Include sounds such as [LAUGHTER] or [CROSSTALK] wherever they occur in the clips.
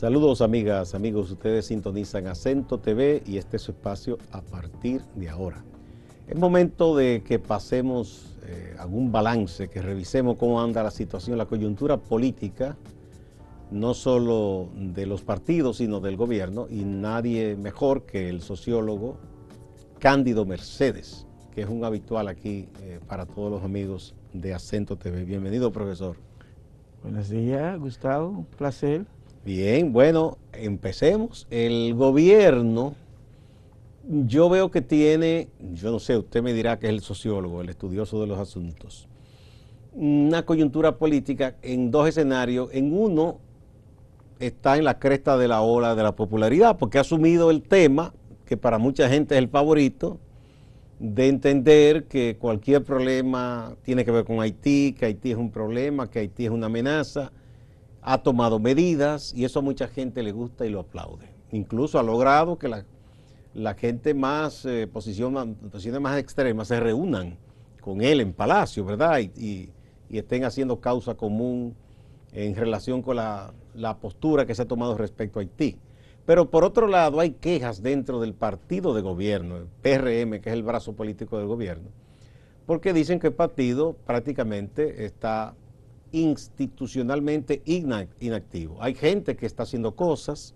Saludos amigas, amigos, ustedes sintonizan Acento TV y este es su espacio a partir de ahora. Es momento de que pasemos eh, algún balance, que revisemos cómo anda la situación, la coyuntura política, no solo de los partidos, sino del gobierno, y nadie mejor que el sociólogo Cándido Mercedes, que es un habitual aquí eh, para todos los amigos de Acento TV. Bienvenido, profesor. Buenos días, Gustavo, un placer Bien, bueno, empecemos. El gobierno, yo veo que tiene, yo no sé, usted me dirá que es el sociólogo, el estudioso de los asuntos, una coyuntura política en dos escenarios. En uno está en la cresta de la ola de la popularidad, porque ha asumido el tema, que para mucha gente es el favorito, de entender que cualquier problema tiene que ver con Haití, que Haití es un problema, que Haití es una amenaza ha tomado medidas y eso a mucha gente le gusta y lo aplaude. Incluso ha logrado que la, gente más, eh, posición, posiciones más extremas se reúnan con él en Palacio, ¿verdad? Y, estén haciendo causa común en relación con la, postura que se ha tomado respecto a Haití. Pero por otro lado hay quejas dentro del partido de gobierno, el PRM, que es el brazo político del gobierno, porque dicen que el partido prácticamente está institucionalmente inactivo. Hay gente que está haciendo cosas,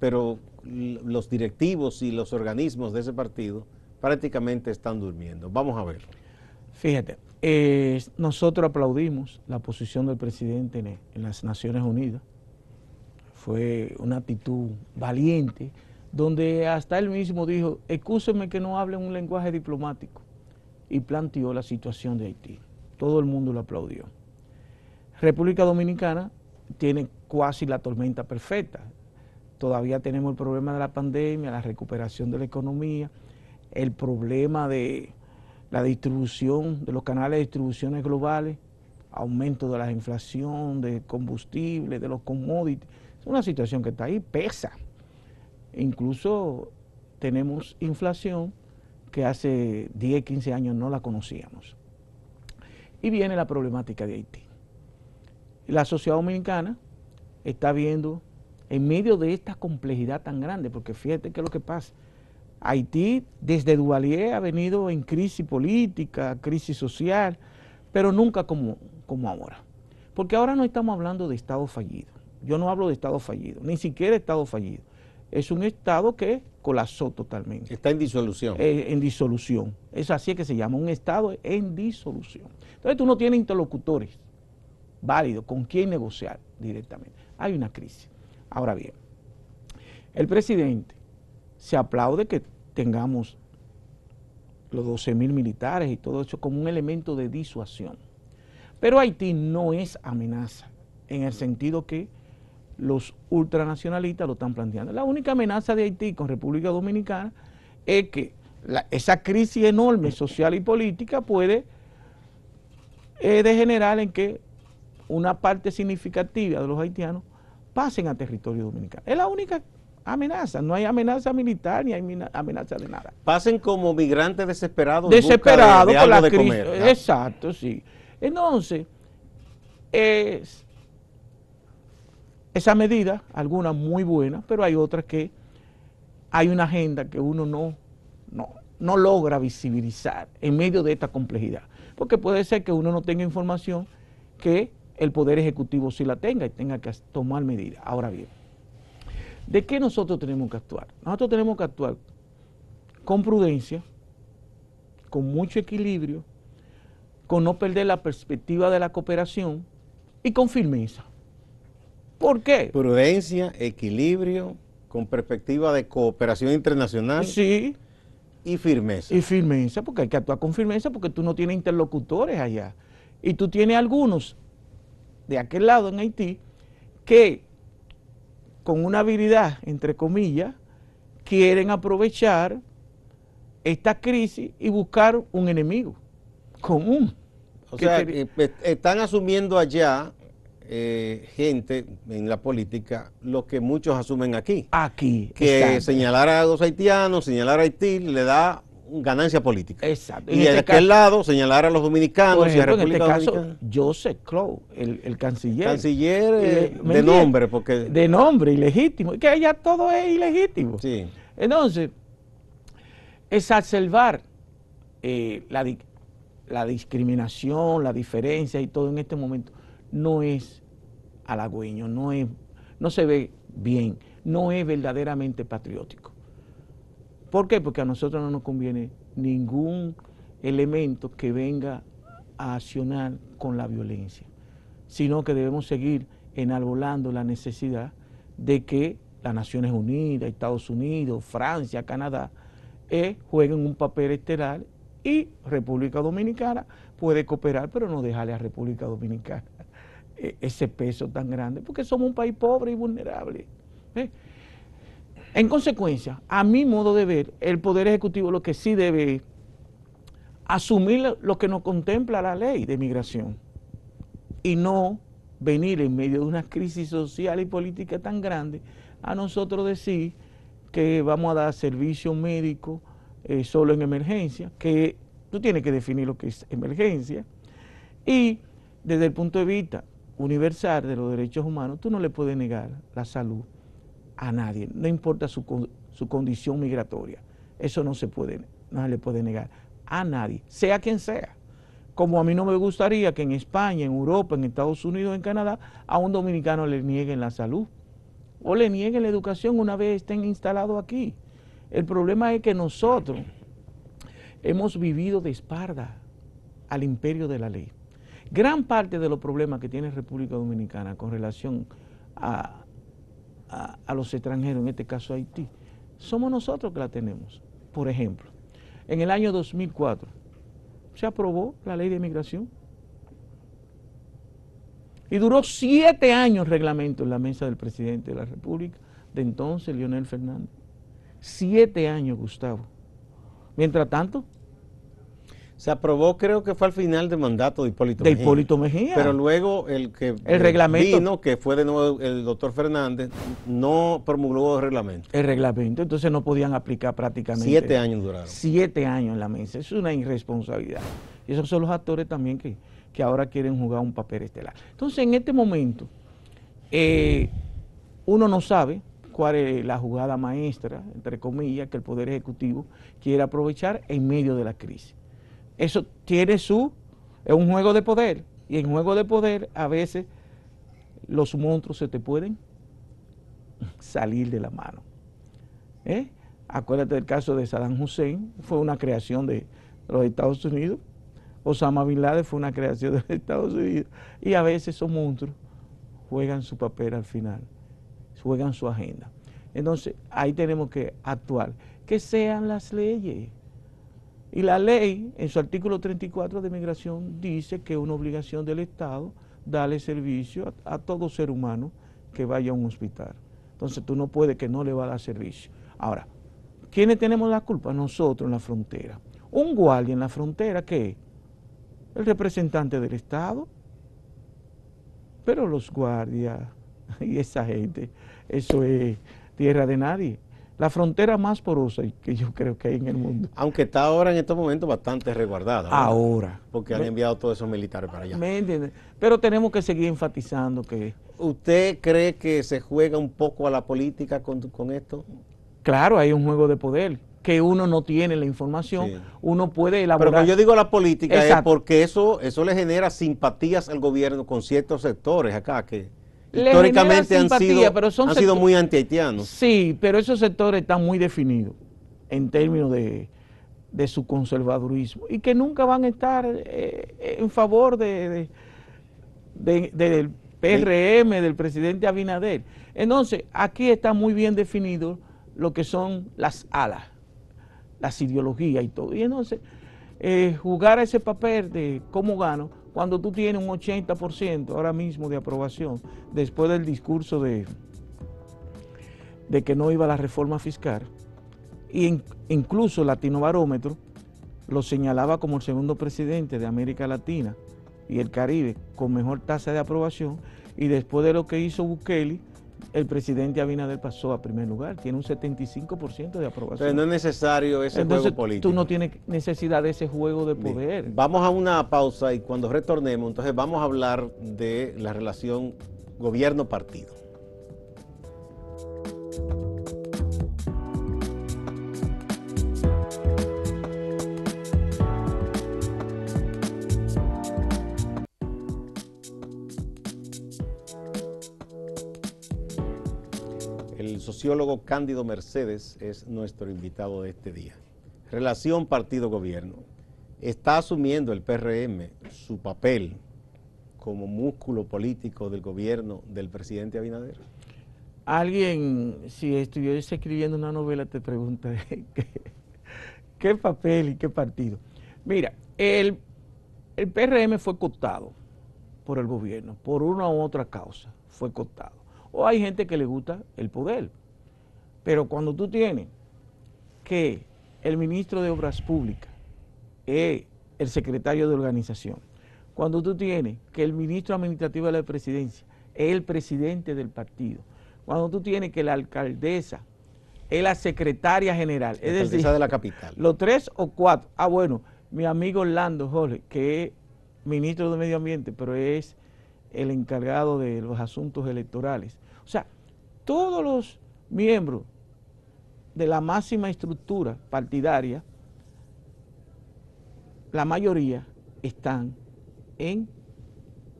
pero los directivos y los organismos de ese partido prácticamente están durmiendo. Vamos a ver. Fíjate, nosotros aplaudimos la posición del presidente en, las Naciones Unidas. Fue una actitud valiente, donde hasta él mismo dijo, excúsenme que no hable un lenguaje diplomático, y planteó la situación de Haití. Todo el mundo lo aplaudió. República Dominicana tiene casi la tormenta perfecta. Todavía tenemos el problema de la pandemia, la recuperación de la economía, el problema de la distribución, de los canales de distribuciones globales, aumento de la inflación, de combustible, de los commodities. Es una situación que está ahí, pesa. Incluso tenemos inflación que hace 10, 15 años no la conocíamos. Y viene la problemática de Haití la sociedad dominicana está viendo en medio de esta complejidad tan grande, porque fíjate qué es lo que pasa. Haití desde Duvalier ha venido en crisis política, crisis social, pero nunca como, como ahora. Porque ahora no estamos hablando de Estado fallido. Yo no hablo de Estado fallido, ni siquiera Estado fallido. Es un Estado que colapsó totalmente. Está en disolución. Eh, en disolución. Es así que se llama un Estado en disolución. Entonces tú no tienes interlocutores válido, con quién negociar directamente. Hay una crisis. Ahora bien, el presidente se aplaude que tengamos los 12 mil militares y todo eso como un elemento de disuasión. Pero Haití no es amenaza, en el sentido que los ultranacionalistas lo están planteando. La única amenaza de Haití con República Dominicana es que esa crisis enorme social y política puede eh, degenerar en que una parte significativa de los haitianos pasen a territorio dominicano. Es la única amenaza, no hay amenaza militar ni hay amenaza de nada. Pasen como migrantes desesperados. Desesperados de, Comer, Exacto, sí. Entonces, es, esa medida algunas muy buena, pero hay otras que hay una agenda que uno no, no logra visibilizar en medio de esta complejidad. Porque puede ser que uno no tenga información que el Poder Ejecutivo sí la tenga y tenga que tomar medidas. Ahora bien, ¿de qué nosotros tenemos que actuar? Nosotros tenemos que actuar con prudencia, con mucho equilibrio, con no perder la perspectiva de la cooperación y con firmeza. ¿Por qué? Prudencia, equilibrio, con perspectiva de cooperación internacional. Sí. Y firmeza. Y firmeza, porque hay que actuar con firmeza porque tú no tienes interlocutores allá. Y tú tienes algunos de aquel lado en Haití que con una habilidad, entre comillas, quieren aprovechar esta crisis y buscar un enemigo común. O sea, eh, eh, están asumiendo allá eh, gente en la política lo que muchos asumen aquí. Aquí. Que señalar a los haitianos, señalar a Haití, le da ganancia política. Exacto. Y de este aquel lado señalar a los dominicanos y a República En este caso, Joseph Clow, el, canciller. Canciller eh, eh, de nombre, porque. De nombre, ilegítimo. Que ya todo es ilegítimo. Sí. Entonces, exacerbar eh, la, la discriminación, la diferencia y todo en este momento no es halagüeño, no, es, no se ve bien, no es verdaderamente patriótico. ¿Por qué? Porque a nosotros no nos conviene ningún elemento que venga a accionar con la violencia, sino que debemos seguir enarbolando la necesidad de que las Naciones Unidas, Estados Unidos, Francia, Canadá, eh, jueguen un papel estelar y República Dominicana puede cooperar, pero no dejarle a República Dominicana eh, ese peso tan grande, porque somos un país pobre y vulnerable. ¿eh? En consecuencia, a mi modo de ver, el Poder Ejecutivo lo que sí debe es asumir lo que nos contempla la ley de migración y no venir en medio de una crisis social y política tan grande a nosotros decir que vamos a dar servicio médico eh, solo en emergencia, que tú tienes que definir lo que es emergencia, y desde el punto de vista universal de los derechos humanos, tú no le puedes negar la salud a nadie, no importa su, condición migratoria. Eso no se puede, no le puede negar a nadie, sea quien sea. Como a mí no me gustaría que en España, en Europa, en Estados Unidos, en Canadá, a un dominicano le nieguen la salud o le nieguen la educación una vez estén instalados aquí. El problema es que nosotros hemos vivido de espalda al imperio de la ley. Gran parte de los problemas que tiene República Dominicana con relación a, a, los extranjeros, en este caso a Haití, somos nosotros que la tenemos. Por ejemplo, en el año 2004 se aprobó la ley de inmigración y duró siete años reglamento en la mesa del presidente de la República, de entonces Leonel Fernández. Siete años, Gustavo. Mientras tanto, se aprobó creo que fue al final del mandato de Hipólito Mejía. De Hipólito Mejía. Pero luego el que el reglamento, vino, que fue de nuevo el doctor Fernández, no promulgó el reglamento. El reglamento, entonces no podían aplicar prácticamente. Siete años duraron. Siete años en la mesa, es una irresponsabilidad. Y esos son los actores también que, ahora quieren jugar un papel estelar. Entonces en este momento, eh, uno no sabe cuál es la jugada maestra, entre comillas, que el Poder Ejecutivo quiere aprovechar en medio de la crisis. Eso tiene su, es un juego de poder. Y en juego de poder a veces los monstruos se te pueden salir de la mano. ¿Eh? Acuérdate del caso de Saddam Hussein, fue una creación de los Estados Unidos. Osama Bin Laden fue una creación de los Estados Unidos. Y a veces esos monstruos juegan su papel al final, juegan su agenda. Entonces ahí tenemos que actuar. Que sean las leyes y la ley, en su artículo 34 de migración, dice que es una obligación del Estado darle servicio a, todo ser humano que vaya a un hospital. Entonces tú no puedes que no le va a dar servicio. Ahora, ¿quiénes tenemos la culpa? Nosotros en la frontera. Un guardia en la frontera, ¿qué El representante del Estado. Pero los guardias [LAUGHS] y esa gente, eso es tierra de nadie la frontera más porosa que yo creo que hay en el mundo. Aunque está ahora en estos momentos bastante resguardada. Ahora. Porque han enviado todos esos militares para allá. ¿Me entiendes? Pero tenemos que seguir enfatizando que... ¿Usted cree que se juega un poco a la política con, esto? Claro, hay un juego de poder que uno no tiene la información, uno puede elaborar. Pero cuando yo digo la política es porque eso, eso le genera simpatías al gobierno con ciertos sectores acá que históricamente han, sido, pero son han muy Sí, pero esos sectores están muy definidos en términos de, su conservadurismo y que nunca van a estar eh, en favor de, del PRM, del presidente Abinader. Entonces, aquí está muy bien definido lo que son las alas, las ideologías y todo. Y entonces, eh, jugar ese papel de cómo gano cuando tú tienes un 80% ahora mismo de aprobación, después del discurso de, de que no iba la reforma fiscal, y incluso Latino Barómetro lo señalaba como el segundo presidente de América Latina y el Caribe con mejor tasa de aprobación, y después de lo que hizo Bukele, el presidente Abinader pasó a primer lugar, tiene un 75% de aprobación. Pero no es necesario ese juego político. Tú no tienes necesidad de ese juego de poder. Vamos a una pausa y cuando retornemos, entonces vamos a hablar de la relación gobierno-partido. sociólogo Cándido Mercedes es nuestro invitado de este día. Relación partido-gobierno. Está asumiendo el PRM su papel como músculo político del gobierno del presidente Abinader. Alguien, si estuviese escribiendo una novela, te pregunta [LAUGHS] qué, papel y qué partido. Mira, el, el PRM fue cotado por el gobierno, por una u otra causa, fue cotado o hay gente que le gusta el poder. Pero cuando tú tienes que el ministro de Obras Públicas es el secretario de organización, cuando tú tienes que el ministro administrativo de la presidencia es el presidente del partido, cuando tú tienes que la alcaldesa es la secretaria general, es decir, de la capital. los tres o cuatro, ah bueno, mi amigo Orlando Jorge, que es ministro de Medio Ambiente, pero es el encargado de los asuntos electorales, o sea, todos los miembros de la máxima estructura partidaria, la mayoría están en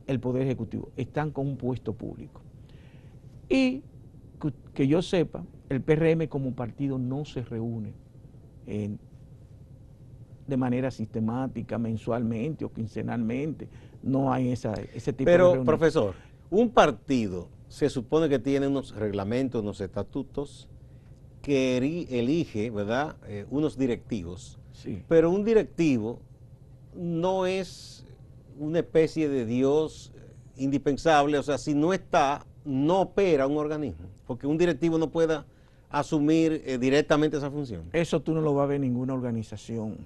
el Poder Ejecutivo, están con un puesto público. Y que yo sepa, el PRM como partido no se reúne de manera sistemática, mensualmente o quincenalmente, no hay esa, ese tipo de Pero, profesor, un partido se supone que tiene unos reglamentos, unos estatutos que elige, ¿verdad?, eh, unos directivos. Pero un directivo no es una especie de Dios indispensable, o sea, si no está, no opera un organismo, porque un directivo no pueda asumir eh, directamente esa función. Eso tú no lo vas a ver ninguna organización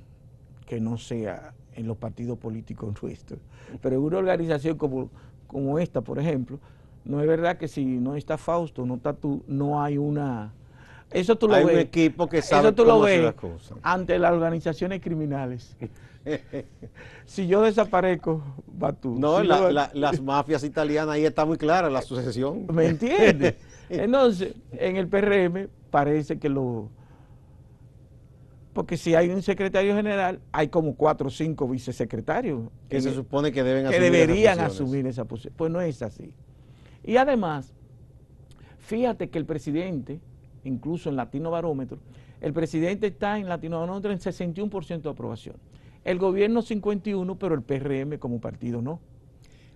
que no sea en los partidos políticos [LAUGHS] nuestros, pero una organización como esta, por ejemplo, no es verdad que si no está Fausto, no está tú, no hay una... Eso tú lo hay un equipo que sabe Eso tú lo ves ante las organizaciones criminales. [LAUGHS] si yo desaparezco, va tú. No, las mafias italianas ahí está muy clara la sucesión. [LAUGHS] ¿Me entiendes? [LAUGHS] Entonces, en el PRM parece que lo... Porque si hay un secretario general, hay como cuatro o cinco vicesecretarios. Que, se supone que deben asumir Que deberían asumir esa posición. Pues no es así. Y además, fíjate que el presidente, incluso en Latino Barómetro, el presidente está en Latino Barómetro en 61% de aprobación. El gobierno 51, pero el PRM como partido no.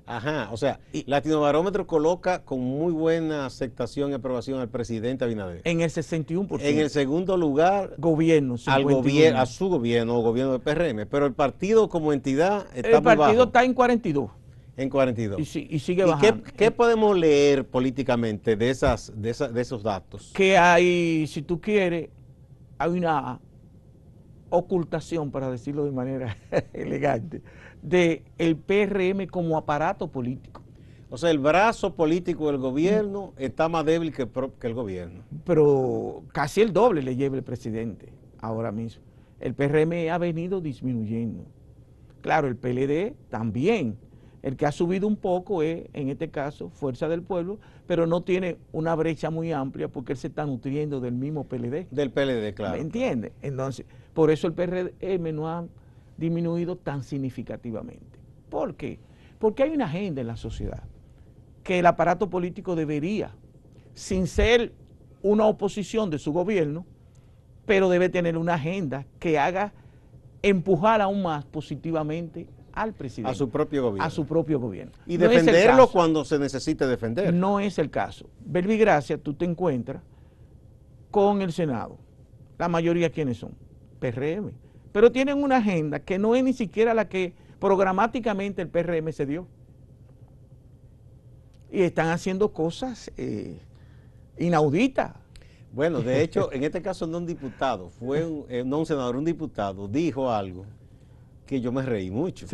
Ajá, o sea, Latino Barómetro coloca con muy buena aceptación y aprobación al presidente Abinader. En el 61%. En el segundo lugar, gobierno, al gobierno, a su gobierno o gobierno del PRM, pero el partido como entidad está El partido está en 42. En 42. Y, sigue bajando. qué, podemos leer políticamente de, esas, de, esos datos? Que hay, si tú quieres, hay una ocultación, para decirlo de manera [LAUGHS] elegante, del el PRM como aparato político. O sea, el brazo político del gobierno está más débil que el gobierno. Pero casi el doble le lleva el presidente ahora mismo. El PRM ha venido disminuyendo. Claro, el PLD también, el que ha subido un poco es, en este caso, Fuerza del Pueblo, pero no tiene una brecha muy amplia porque él se está nutriendo del mismo PLD. Del PLD, claro. ¿Me entiende? Entonces, por eso el PRM no ha disminuido tan significativamente. ¿Por qué? Porque hay una agenda en la sociedad que el aparato político debería, sin ser una oposición de su gobierno, pero debe tener una agenda que haga empujar aún más positivamente al presidente. A su propio gobierno. Y defenderlo cuando se necesite defender. No es el caso. Gracia, tú te encuentras con el Senado. La mayoría, ¿quiénes son? PRM. Pero tienen una agenda que no es ni siquiera la que programáticamente el PRM se dio. Y están haciendo cosas eh, inauditas. Bueno, de hecho, [LAUGHS] en este caso no un diputado, fue un, eh, no un senador, un diputado, dijo algo que yo me reí mucho.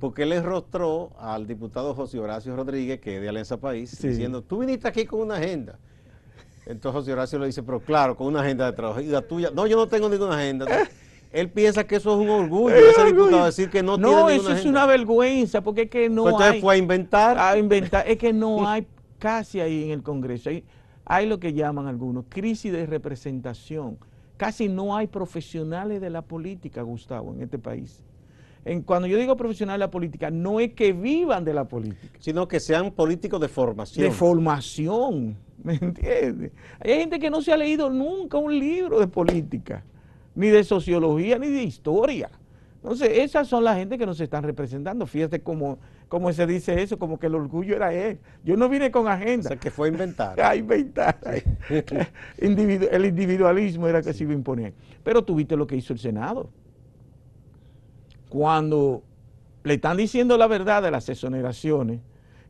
Porque él rostró al diputado José Horacio Rodríguez, que es de Alianza País, diciendo, tú viniste aquí con una agenda. Entonces José Horacio le dice, pero claro, con una agenda de trabajo. Y la tuya, no, yo no tengo ninguna agenda. [LAUGHS] Él piensa que eso es un orgullo, ese diputado, decir que no, tiene No, eso es una vergüenza, porque es que no pues entonces fue a inventar. A inventar, es que no [LAUGHS] hay casi ahí en el Congreso. hay lo que llaman algunos crisis de representación. Casi no hay profesionales de la política, Gustavo, en este país cuando yo digo profesional de la política, no es que vivan de la política. Sino que sean políticos de formación. De formación, [LAUGHS] ¿me entiendes? Hay gente que no se ha leído nunca un libro de política, ni de sociología, ni de historia. Entonces, esas son las gente que nos están representando. Fíjate cómo, cómo, se dice eso, como que el orgullo era él. Yo no vine con agenda. O sea, que fue a inventar. [LAUGHS] a inventar. [LAUGHS] el individualismo era que se iba a imponer. Pero tuviste lo que hizo el Senado cuando le están diciendo la verdad de las exoneraciones,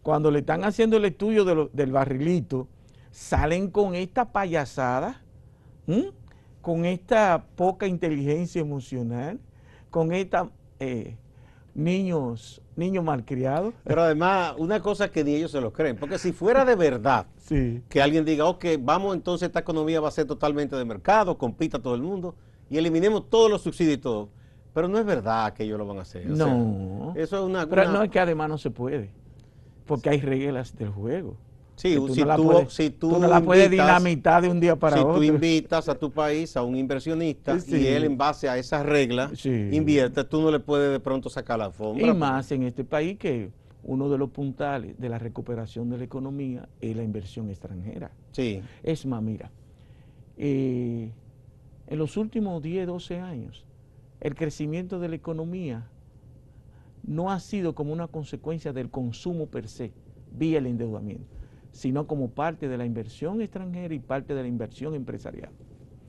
cuando le están haciendo el estudio del barrilito, salen con esta payasada, con esta poca inteligencia emocional, con esta eh, niños, niños malcriados. Pero además, una cosa que ni ellos se lo creen, porque si fuera de verdad [LAUGHS] que alguien diga, ok, vamos entonces, esta economía va a ser totalmente de mercado, compita todo el mundo y eliminemos todos los subsidios y todo pero no es verdad que ellos lo van a hacer. No. eso es una, Pero no es que además no se puede. Porque hay reglas del juego. Sí, tú si, no tú, si, tú, no la invitas, puedes dinamitar de un día para otro. Si tú invitas a tu país a un inversionista y él en base a esas reglas invierte, tú no le puedes de pronto sacar la alfombra. Y más en este país que uno de los puntales de la recuperación de la economía es la inversión extranjera. Sí. Es más, mira, eh, en los últimos 10, 12 años, el crecimiento de la economía no ha sido como una consecuencia del consumo per se, vía el endeudamiento, sino como parte de la inversión extranjera y parte de la inversión empresarial.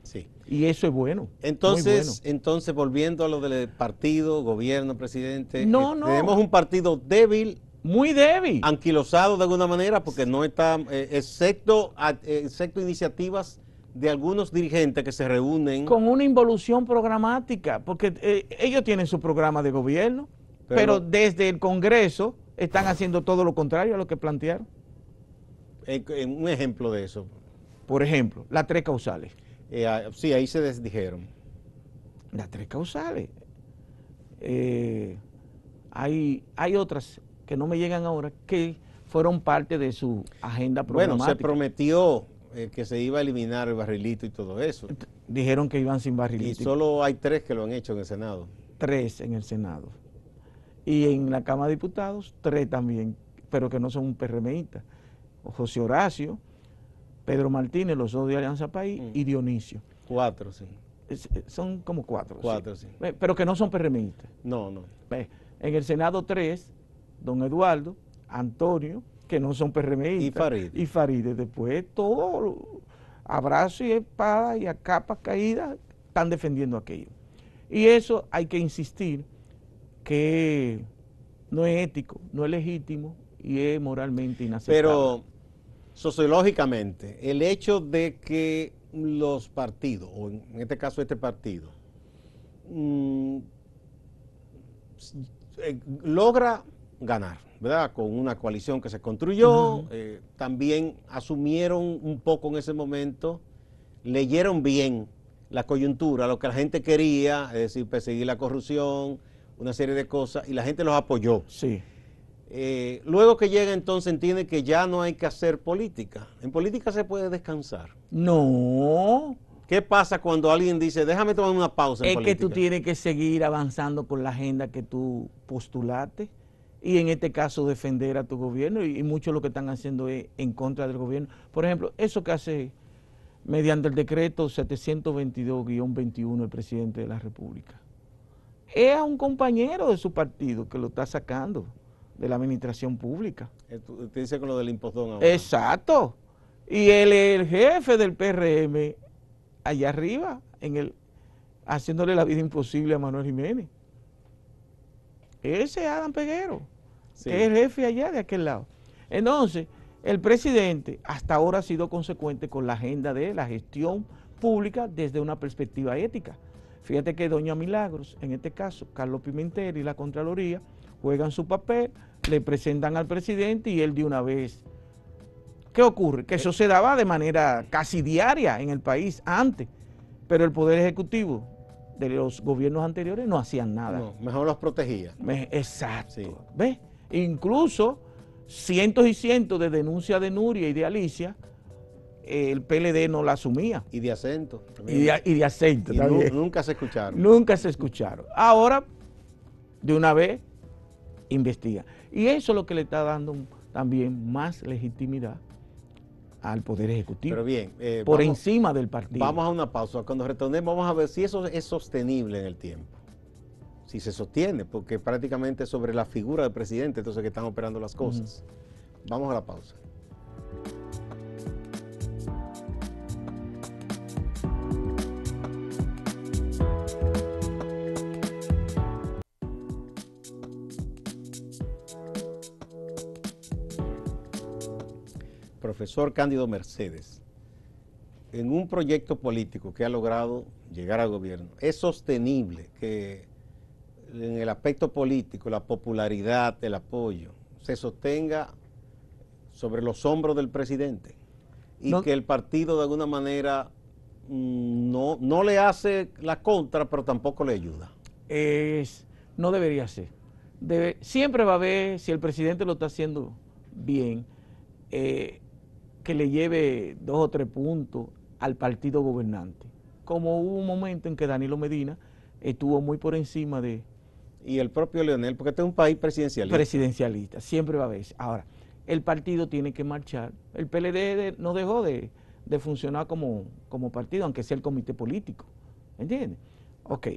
Sí. Y eso es bueno. Entonces, entonces volviendo a lo del partido, gobierno, presidente, eh, no, tenemos un partido débil. Muy débil. Anquilosado de alguna manera porque no está, eh, excepto, eh, excepto iniciativas de algunos dirigentes que se reúnen. Con una involución programática, porque eh, ellos tienen su programa de gobierno, pero, desde el Congreso están haciendo todo lo contrario a lo que plantearon. Eh, un ejemplo de eso. Por ejemplo, las tres causales. Eh, ah, sí, ahí se desdijeron. Las tres causales. hay, hay otras que no me llegan ahora que fueron parte de su agenda programática. Bueno, se prometió eh, que se iba a eliminar el barrilito y todo eso. Dijeron que iban sin barrilito. Y solo hay tres que lo han hecho en el Senado. Tres en el Senado. Y en la Cámara de Diputados, tres también, pero que no son un PRMista. José Horacio, Pedro Martínez, los dos de Alianza País, mm. y Dionisio. Cuatro, sí. Eh, son como cuatro. Cuatro, sí. Eh, pero que no son PRMistas. No, no. En el Senado, tres, don Eduardo, Antonio, que no son PRMI Y Farideh. Y Farideh. Después todo, abrazo y espada y a capas caídas, están defendiendo aquello. Y eso hay que insistir que no es ético, no es legítimo y es moralmente inaceptable. Pero sociológicamente, el hecho de que los partidos, o en este caso este partido, mm, eh, logra ganar, ¿verdad? Con una coalición que se construyó, eh, también asumieron un poco en ese momento, leyeron bien la coyuntura, lo que la gente quería, es decir, perseguir la corrupción, una serie de cosas, y la gente los apoyó. Sí. Eh, luego que llega entonces entiende que ya no hay que hacer política. En política se puede descansar. No. ¿Qué pasa cuando alguien dice, déjame tomar una pausa? En es que tú tienes que seguir avanzando con la agenda que tú postulaste y en este caso defender a tu gobierno y, mucho lo que están haciendo es en contra del gobierno. Por ejemplo, eso que hace mediante el decreto 722-21 el presidente de la República. Es a un compañero de su partido que lo está sacando de la administración pública. Usted dice con lo del impostón Exacto. Y él es el jefe del PRM allá arriba, en el, haciéndole la vida imposible a Manuel Jiménez. Ese es Adam Peguero es jefe allá de aquel lado. Entonces, el presidente hasta ahora ha sido consecuente con la agenda de la gestión pública desde una perspectiva ética. Fíjate que Doña Milagros, en este caso, Carlos Pimentel y la Contraloría, juegan su papel, le presentan al presidente y él de una vez. ¿Qué ocurre? Que eso se daba de manera casi diaria en el país antes, pero el Poder Ejecutivo de los gobiernos anteriores no hacían nada. No, mejor los protegía. Exacto. ¿Ves? Incluso cientos y cientos de denuncias de Nuria y de Alicia, el PLD no la asumía. Y de acento. Y de, acento. Nunca se escucharon. Nunca se escucharon. Ahora, de una vez, investiga. Y eso es lo que le está dando también más legitimidad al Poder Ejecutivo. Pero bien. Eh, por encima del partido. Vamos a una pausa. Cuando retornemos vamos a ver si eso es sostenible en el tiempo y se sostiene, porque prácticamente sobre la figura del presidente entonces que están operando las cosas. Vamos a la pausa. Profesor Cándido Mercedes, en un proyecto político que ha logrado llegar al gobierno, ¿es sostenible que en el aspecto político, la popularidad, el apoyo, se sostenga sobre los hombros del presidente y que el partido de alguna manera mm, no, no le hace la contra, pero tampoco le ayuda. Es, no debería ser. Debe, siempre va a haber, si el presidente lo está haciendo bien, eh, que le lleve dos o tres puntos al partido gobernante. Como hubo un momento en que Danilo Medina estuvo muy por encima de, y el propio Leonel, porque este es un país presidencialista. Presidencialista, siempre va a haber. Ahora, el partido tiene que marchar. El PLD no dejó de, funcionar como, como partido, aunque sea el comité político. ¿Entiendes? Ok.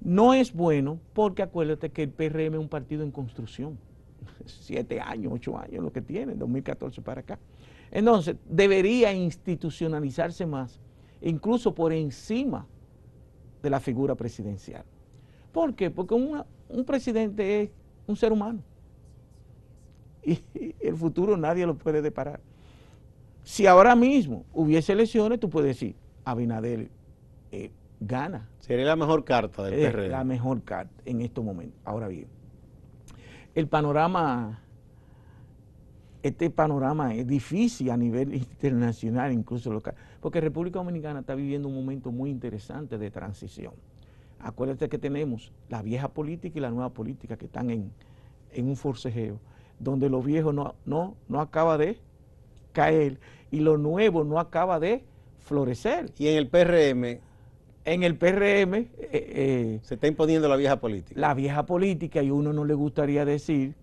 No es bueno porque acuérdate que el PRM es un partido en construcción. [LAUGHS] Siete años, ocho años, lo que tiene, 2014 para acá. Entonces, debería institucionalizarse más, incluso por encima de la figura presidencial. ¿Por qué? Porque un presidente es un ser humano. Y, el futuro nadie lo puede deparar. Si ahora mismo hubiese elecciones, tú puedes decir, Abinader eh, gana. Sería la mejor carta del es La mejor carta en estos momentos. Ahora bien, el panorama, este panorama es difícil a nivel internacional, incluso local, porque República Dominicana está viviendo un momento muy interesante de transición. Acuérdate que tenemos la vieja política y la nueva política que están en, un forcejeo, donde lo viejo no, no, no acaba de caer y lo nuevo no acaba de florecer. ¿Y en el PRM? En el PRM... Eh, eh, se está imponiendo la vieja política. La vieja política y uno no le gustaría decir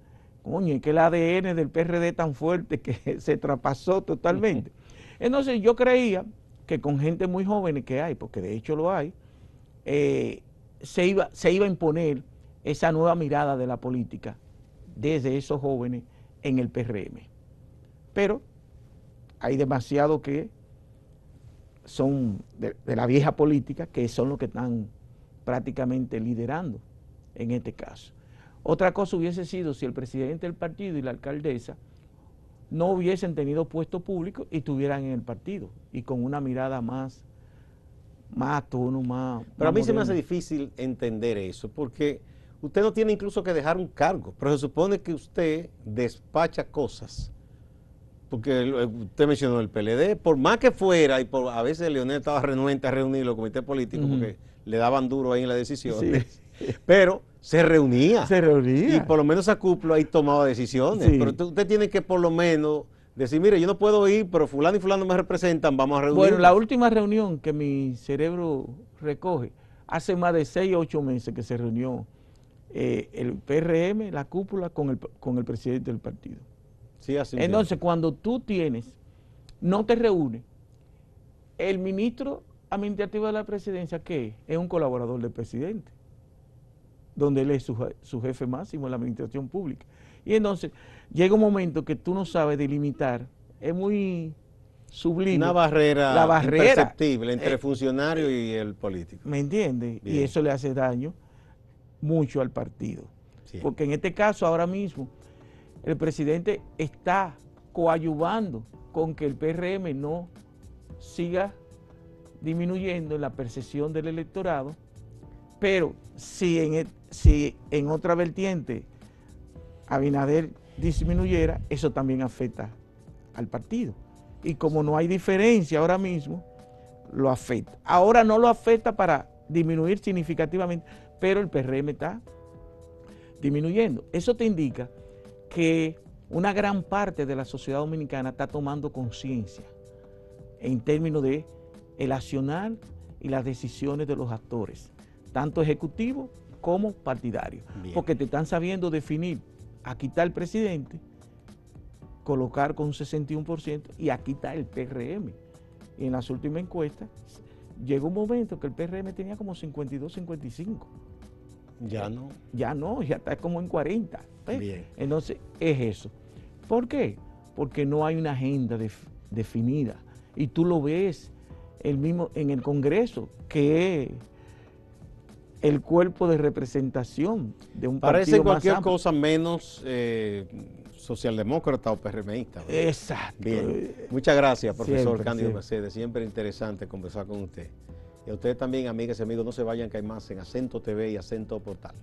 coño, es que el ADN del PRD tan fuerte que [LAUGHS] se traspasó totalmente. [LAUGHS] Entonces yo creía que con gente muy joven que hay, porque de hecho lo hay, eh, se iba, se iba a imponer esa nueva mirada de la política desde esos jóvenes en el PRM. Pero hay demasiado que son de, de, la vieja política, que son los que están prácticamente liderando en este caso. Otra cosa hubiese sido si el presidente del partido y la alcaldesa no hubiesen tenido puesto público y estuvieran en el partido y con una mirada más mato, uno más. Pero a mí se me hace difícil entender eso, porque usted no tiene incluso que dejar un cargo, pero se supone que usted despacha cosas. Porque eh, usted mencionó el PLD, por más que fuera, y por, a veces Leonel estaba renuente a reunir los comités políticos Político, porque le daban duro ahí en las decisiones, [LAUGHS] Pero se reunía. Se reunía. Y por lo menos a cuplo ahí tomaba decisiones. Pero usted tiene que por lo menos decir, mire, yo no puedo ir, pero fulano y fulano me representan, vamos a reunir. Bueno, la última reunión que mi cerebro recoge, hace más de seis o ocho meses que se reunió eh, el PRM, la cúpula, con el, presidente del partido. Sí, así Entonces, cuando tú tienes, no te reúne el ministro administrativo de la presidencia, ¿qué? Es un colaborador del presidente, donde él es su, su jefe máximo en la administración pública. Y entonces, llega un momento que tú no sabes delimitar. Es muy sublime. Una barrera, la imperceptible entre eh, el funcionario y el político. ¿Me entiendes? Y eso le hace daño mucho al partido. Porque en este caso, ahora mismo, el presidente está coayuvando con que el PRM no siga disminuyendo la percepción del electorado, pero si en, e, si en otra vertiente Abinader disminuyera, eso también afecta al partido. Y como no hay diferencia ahora mismo, lo afecta. Ahora no lo afecta para disminuir significativamente, pero el PRM está disminuyendo. Eso te indica que una gran parte de la sociedad dominicana está tomando conciencia en términos de el accionar y las decisiones de los actores, tanto ejecutivos como partidarios, porque te están sabiendo definir Aquí está el presidente, colocar con un 61% y aquí está el PRM. Y en las últimas encuestas llegó un momento que el PRM tenía como 52, 55. Ya no. Ya no, ya está como en 40. Entonces es eso. ¿Por qué? Porque no hay una agenda definida. Y tú lo ves el mismo en el Congreso, que el cuerpo de representación de un Parece cualquier cosa menos eh, socialdemócrata o PRMista. Exacto. Muchas gracias, profesor Cándido Mercedes. Siempre interesante conversar con usted. Y a ustedes también, amigas y amigos, no se vayan que hay más en Acento TV y Acento Portal.